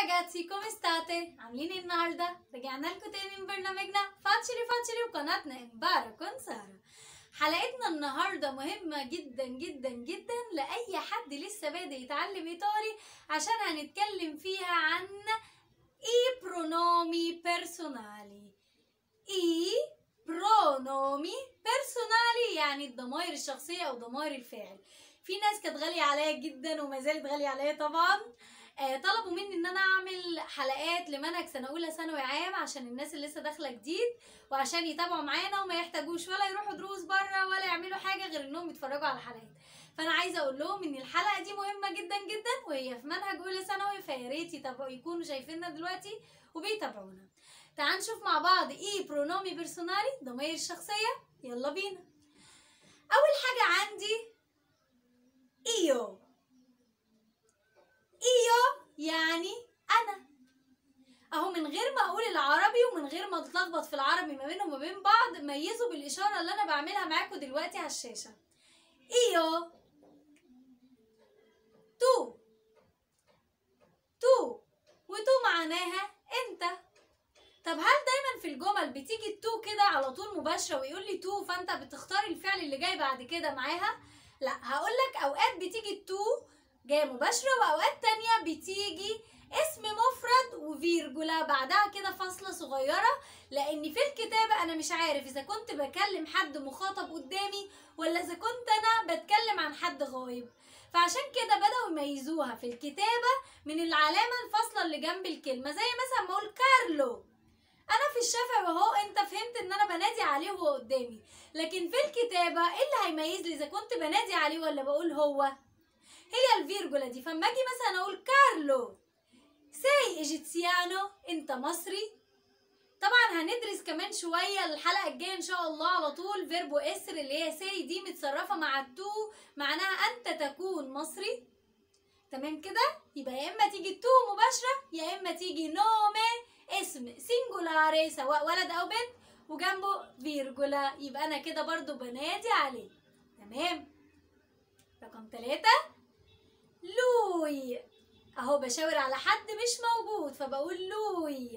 ragazzi come state? عاملين ايه النهارده رجعنا لكم تاني من برنامجنا فاتشلي فاتشلي وقناتنا مبارك سارة. حلقتنا النهارده مهمه جدا جدا جدا لاي حد لسه بادئ يتعلم ايطالي عشان هنتكلم فيها عن اي برونومي بيرسونالي اي برونومي بيرسونالي يعني الضمائر الشخصيه او ضمائر الفاعل في ناس كانت غاليه عليا جدا وما زالت غاليه عليا طبعا آه، طلبوا مني ان انا اعمل حلقات لمنهج سنه اولى ثانوي عام عشان الناس اللي لسه داخله جديد وعشان يتابعوا معانا وما يحتاجوش ولا يروحوا دروس بره ولا يعملوا حاجه غير انهم يتفرجوا على الحلقات فانا عايزه اقول لهم ان الحلقه دي مهمه جدا جدا وهي في منهج اولى ثانوي فيا ريت يكونوا شايفيننا دلوقتي وبيتابعونا تعال نشوف مع بعض ايه برونومي بيرسونالي ضمير الشخصيه يلا بينا اول حاجه العربي ومن غير ما تتلخبط في العربي ما بينهم وما بين بعض ميزوا بالإشارة اللي أنا بعملها معاكم دلوقتي على الشاشة إيو تو تو وتو معناها أنت طب هل دايما في الجمل بتيجي التو كده على طول مباشرة ويقول لي تو فأنت بتختار الفعل اللي جاي بعد كده معاها؟ لا هقول لك أوقات بتيجي التو جاية مباشرة وأوقات تانية بتيجي اسم مفرد وفيرجولا بعدها كده فاصلة صغيرة لأن في الكتابة أنا مش عارف إذا كنت بكلم حد مخاطب قدامي ولا إذا كنت أنا بتكلم عن حد غايب فعشان كده بدأوا يميزوها في الكتابة من العلامة الفاصلة اللي جنب الكلمة زي مثلا ما أقول كارلو انا في الشفع اهو انت فهمت ان انا بنادي عليه وهو قدامي لكن في الكتابه ايه اللي هيميز لي اذا كنت بنادي عليه ولا بقول هو هي الفيرجولا دي فما اجي مثلا اقول كارلو ايجيبسيانو انت مصري طبعا هندرس كمان شوية الحلقة الجاية ان شاء الله على طول فيربو اسر اللي هي سي دي متصرفة مع التو معناها انت تكون مصري تمام كده يبقى يا اما تيجي التو مباشرة يا اما تيجي نومي اسم سينجولاري سواء ولد او بنت وجنبه فيرجولا يبقى انا كده برضو بنادي عليه تمام رقم ثلاثة لوي اهو بشاور على حد مش موجود فبقول لوي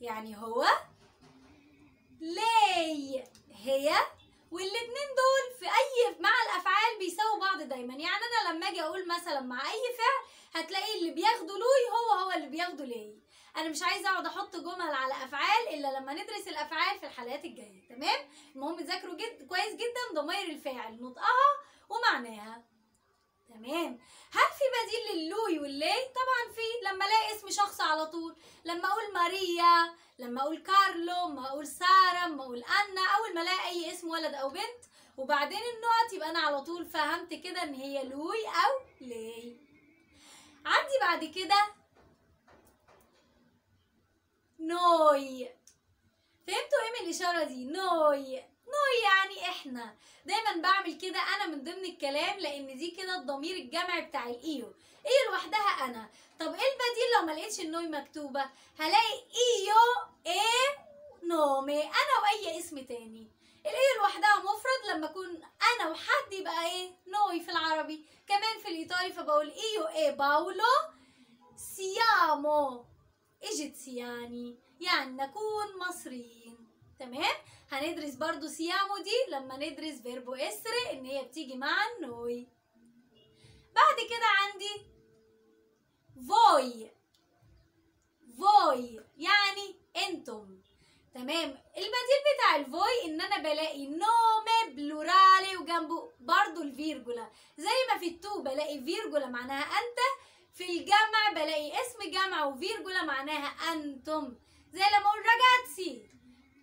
يعني هو لي هي والاتنين دول في اي مع الافعال بيساووا بعض دايما يعني انا لما اجي اقول مثلا مع اي فعل هتلاقي اللي بياخده لوي هو هو اللي بياخده لي انا مش عايزه اقعد احط جمل على افعال الا لما ندرس الافعال في الحلقات الجايه تمام المهم تذاكروا جد كويس جدا ضمائر الفاعل نطقها ومعناها تمام هل في بديل للوي واللي طبعا في لما الاقي اسم شخص على طول لما اقول ماريا لما اقول كارلو ما اقول ساره ما اقول انا اول ما الاقي اي اسم ولد او بنت وبعدين النقط يبقى انا على طول فهمت كده ان هي لوي او لي عندي بعد كده نوي فهمتوا ايه من الاشاره دي نوي يعني احنا دايما بعمل كده انا من ضمن الكلام لان دي كده الضمير الجمعي بتاع الايو ايه لوحدها انا طب ايه البديل لو ما لقيتش النوي مكتوبه هلاقي ايو ايه نومي انا واي اسم تاني الايه لوحدها مفرد لما اكون انا وحد يبقى ايه نوي في العربي كمان في الايطالي فبقول ايو ايه باولو سيامو ايجيتسياني يعني نكون مصريين تمام هندرس برضو سيامو دي لما ندرس فيربو اسر ان هي بتيجي مع النوي بعد كده عندي فوي فوي يعني انتم تمام البديل بتاع الفوي ان انا بلاقي نومي بلورالي وجنبه برضو الفيرجولا زي ما في التو بلاقي فيرجولا معناها انت في الجمع بلاقي اسم جمع وفيرجولا معناها انتم زي لما اقول رجعتي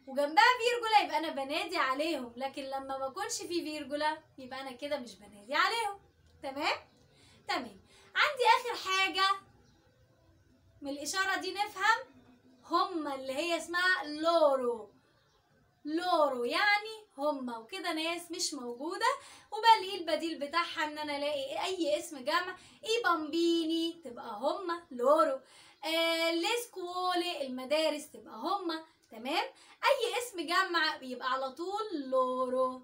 وجنبها فيرجولا يبقى انا بنادي عليهم لكن لما ما اكونش في فيرجولا يبقى انا كده مش بنادي عليهم تمام تمام عندي اخر حاجه من الاشاره دي نفهم هما اللي هي اسمها لورو لورو يعني هما وكده ناس مش موجودة وبقى ايه البديل بتاعها ان انا الاقي اي اسم جمع اي بامبيني تبقى هما لورو آه ليسكولي المدارس تبقى هما تمام اي اسم جمع بيبقى على طول لورو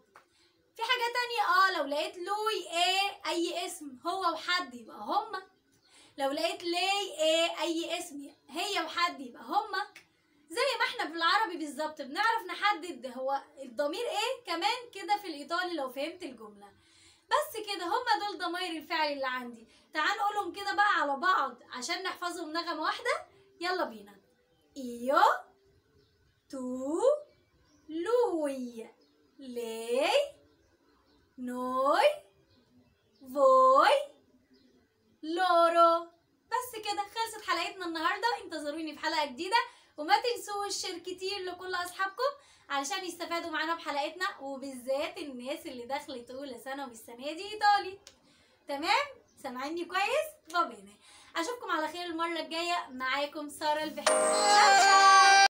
في حاجه تانية اه لو لقيت لوي ايه اي اسم هو وحد يبقى هما لو لقيت لي ايه اي اسم هي وحد يبقى هما زي ما احنا في العربي بالظبط بنعرف نحدد هو الضمير ايه كمان كده في الايطالي لو فهمت الجمله بس كده هما دول ضمائر الفعل اللي عندي تعال نقولهم كده بقى على بعض عشان نحفظهم نغمه واحده يلا بينا ايو tu, lui, lei, noi, voi, loro بس كده خلصت حلقتنا النهارده انتظروني في حلقه جديده وما تنسوش شير كتير لكل اصحابكم علشان يستفادوا معانا بحلقتنا وبالذات الناس اللي دخلت اولى ثانوي السنه دي ايطالي تمام سامعيني كويس بابينا اشوفكم على خير المره الجايه معاكم ساره البحر